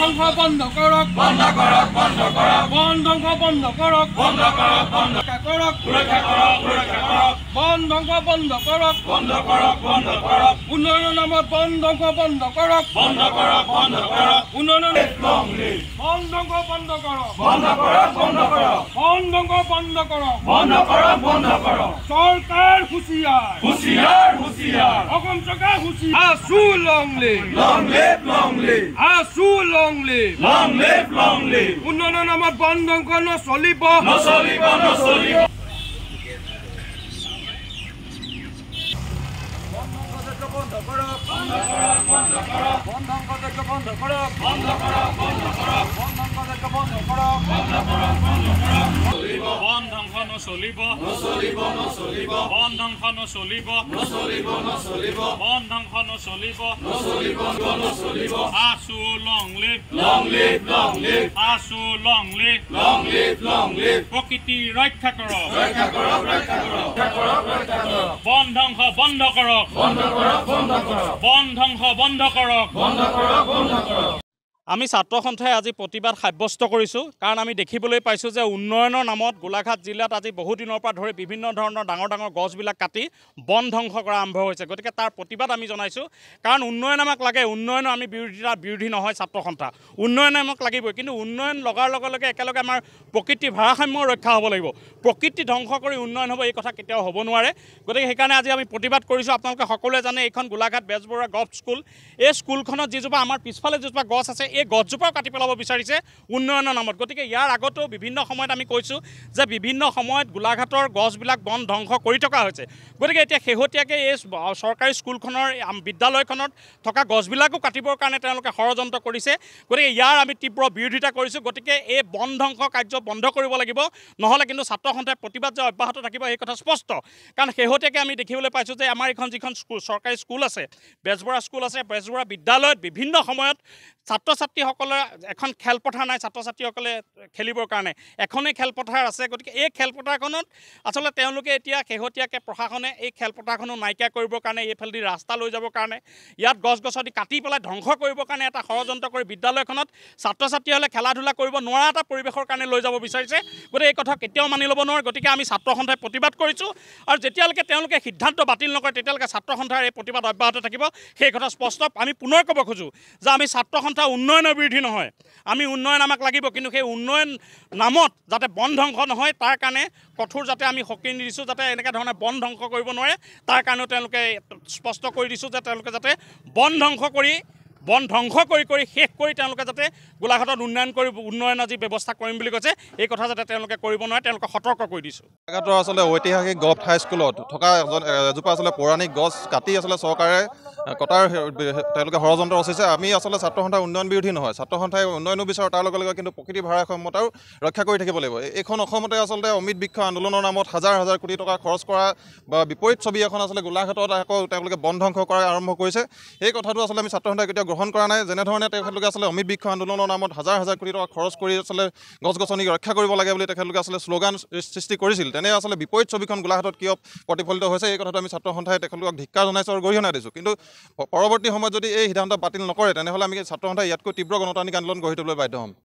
বন্ধ বন্ধ কৰক বন্ধ কৰক বন্ধ কৰক বন্ধ বন্ধ কৰক বন্ধ কৰক বন্ধ কৰক বন্ধ কৰক সুৰক্ষা কৰক বন্ধ বন্ধ কৰক বন্ধ কৰক বন্ধ কৰক উন্নয়নৰ নামত বন্ধ বন্ধ কৰক বন্ধ কৰক বন্ধ কৰক উন্নয়ন বন্ধ কৰক বন্ধ কৰক বন্ধ কৰক বন্ধ কৰক বন্ধ কৰক বন্ধ কৰক চৰকাৰ হুঁচিয়াৰ হুঁচিয়াৰ হুঁচিয়াৰ অসম চৰকাৰ হুঁচিয়াৰ আছো লং লে লং লে লং লে আছো লং লে লং লে লং লে উন্নয়নৰ নামত বন্ধ কৰ নচলিব নচলিব নচলিব বন্ধ কৰক বন্ধ কৰক বন্ধ কৰক বন্ধ কৰক বন্ধ কৰক বন্ধ কৰক বন্ধ বন ধ্বংস বন্ধ কৰক বন ধ্বংস বন্ধ কৰক বন্ধ কৰক বন্ধ কৰক আমি ছাত্ৰ সন্থায় আজি প্ৰতিবাদ সাব্যস্ত কৰিছো কাৰণ আমি দেখিবলৈ পাইছো যে উন্নয়নৰ নামত গোলাঘাট জিলাত আজি বহুদিনৰ পৰা ধৰি বিভিন্ন ধৰণৰ ডাঙৰ ডাঙৰ গছবিলাক কাটি বন ধ্বংস কৰা আৰম্ভ হৈছে গতিকে তাৰ প্ৰতিবাদ আমি জনাইছোঁ কাৰণ উন্নয়ন আমাক লাগে উন্নয়নৰ আমি বিৰোধী বিৰোধী নহয় ছাত্ৰ সন্থা উন্নয়ন আমাক লাগিবই কিন্তু উন্নয়ন লগাৰ লগে লগে একেলগে আমাৰ প্ৰকৃতি ভাৰসাম্য ৰক্ষা হ'ব লাগিব প্ৰকৃতি ধ্বংস কৰি উন্নয়ন হ'ব এই কথা কেতিয়াও হ'ব নোৱাৰে গতিকে সেইকাৰণে আজি আমি প্ৰতিবাদ কৰিছোঁ আপোনালোকে সকলোৱে জানে এইখন গোলাঘাট বেজবৰুৱা গভ স্কুল এই স্কুলখনত যিজোপা আমাৰ পিছফালে যিজোপা গছ আছে এই গছজোপাও কাটি পেলাব বিচাৰিছে উন্নয়নৰ নামত গতিকে ইয়াৰ আগতেও বিভিন্ন সময়ত আমি কৈছোঁ যে বিভিন্ন সময়ত গোলাঘাটৰ গছবিলাক বন ধ্বংস কৰি থকা হৈছে গতিকে এতিয়া শেহতীয়াকৈ এই চৰকাৰী স্কুলখনৰ বিদ্যালয়খনত থকা গছবিলাকো কাটিবৰ কাৰণে তেওঁলোকে ষড়যন্ত্ৰ কৰিছে গতিকে ইয়াৰ আমি তীব্ৰ বিৰোধিতা কৰিছোঁ গতিকে এই বন ধ্বংস কাৰ্য বন্ধ কৰিব লাগিব নহ'লে কিন্তু ছাত্ৰসন্থাই প্ৰতিবাদ যে অব্যাহত থাকিব সেই কথা স্পষ্ট কাৰণ শেহতীয়াকৈ আমি দেখিবলৈ পাইছোঁ যে আমাৰ এইখন যিখন স্কুল চৰকাৰী স্কুল আছে বেজবৰা স্কুল আছে বেজবৰা বিদ্যালয়ত বিভিন্ন সময়ত ছাত্ৰ ছাত্ৰীসকলৰ এখন খেলপথাৰ নাই ছাত্ৰ ছাত্ৰীসকলে খেলিবৰ কাৰণে এখনেই খেলপথাৰ আছে গতিকে এই খেলপথাৰখনত আচলতে তেওঁলোকে এতিয়া শেহতীয়াকৈ প্ৰশাসনে এই খেলপথাৰখনো নাইকিয়া কৰিবৰ কাৰণে এইফালেদি ৰাস্তা লৈ যাবৰ কাৰণে ইয়াত গছ গছনি কাটি পেলাই ধ্বংস কৰিবৰ কাৰণে এটা ষড়যন্ত্ৰ কৰি বিদ্যালয়খনত ছাত্ৰ ছাত্ৰীসকলে খেলা ধূলা কৰিব নোৱাৰা এটা পৰিৱেশৰ কাৰণে লৈ যাব বিচাৰিছে গতিকে এই কথা কেতিয়াও মানি ল'ব নোৱাৰে গতিকে আমি ছাত্ৰ সন্থাই প্ৰতিবাদ কৰিছোঁ আৰু যেতিয়ালৈকে তেওঁলোকে সিদ্ধান্ত বাতিল নকৰে তেতিয়ালৈকে ছাত্ৰ সন্থাৰ এই প্ৰতিবাদ অব্যাহত থাকিব সেই কথা স্পষ্ট আমি পুনৰ ক'ব খোজোঁ যে আমি ছাত্ৰ সন্থাৰ উন্নয়ন উন্নয়নৰ বৃদ্ধি নহয় আমি উন্নয়ন আমাক লাগিব কিন্তু সেই উন্নয়ন নামত যাতে বন ধ্বংস নহয় তাৰ কাৰণে কঠোৰ যাতে আমি সকিনি দিছোঁ যাতে এনেকুৱা ধৰণে বন ধ্বংস কৰিব নোৱাৰে তাৰ কাৰণেও তেওঁলোকে স্পষ্ট কৰি দিছোঁ যে তেওঁলোকে যাতে বন ধ্বংস কৰি বন ধ্বংস কৰি কৰি শেষ কৰি তেওঁলোকে যাতে গোলাঘাটত উন্নয়ন কৰি উন্নয়নৰ যি ব্যৱস্থা কৰিম বুলি কৈছে এই কথা যাতে তেওঁলোকে কৰিব নোৱাৰে তেওঁলোকে সতৰ্ক কৰি দিছোঁ গোলাঘাটৰ আচলতে ঐতিহাসিক গভ হাইস্কুলত থকা এজন এজোপা আচলতে পৌৰাণিক গছ কাটি আচলতে চৰকাৰে কটাৰ তেওঁলোকে ষড়যন্ত্ৰ ৰচিছে আমি আচলতে ছাত্ৰ সন্থাৰ উন্নয়ন বিৰোধী নহয় ছাত্ৰ সন্থাই উন্নয়নো বিচাৰোঁ তাৰ লগে লগে কিন্তু প্ৰকৃতিৰ ভাৰসাম্যতাও ৰক্ষা কৰি থাকিব লাগিব এইখন অসমতে আচলতে অমিত বৃক্ষ আন্দোলনৰ নামত হাজাৰ হাজাৰ কোটি টকা খৰচ কৰা বা বিপৰীত ছবি এখন আচলতে গোলাঘাটত আকৌ তেওঁলোকে বন ধ্বংস কৰা আৰম্ভ কৰিছে সেই কথাটো আচলতে আমি ছাত্ৰ সন্থাই কেতিয়াও গ্ৰহণ কৰা নাই যেনেধৰণে তেখেতলোকে আচলতে অমিত বৃক্ষ আন্দোলনৰ নামত হাজাৰ হাজাৰ কোটি টকা খৰচ কৰি আচলতে গছ গছনি ৰক্ষা কৰিব লাগে বুলি তেখেতলোকে আচলতে শ্লোগান সৃষ্টি কৰিছিল তেনে আচলতে বিপৰীত ছবিখন গোলাঘাটত কিয় প্ৰতিফলিত হৈছে এই কথাটো আমি ছাত্ৰ সন্থাই তেখেতলোকক ধিক্কাৰ জনাইছোঁ আৰু গৰিহণা দিছোঁ কিন্তু পৰৱৰ্তী সময়ত যদি এই সিদ্ধান্ত বাতিল নকৰে তেনেহ'লে আমি ছাত্ৰ সন্থাই ইয়াতকৈ তীব্ৰ গণতান্ত্ৰিক আন্দোলন গঢ়ি তুলিবলৈ বাধ্য হ'ম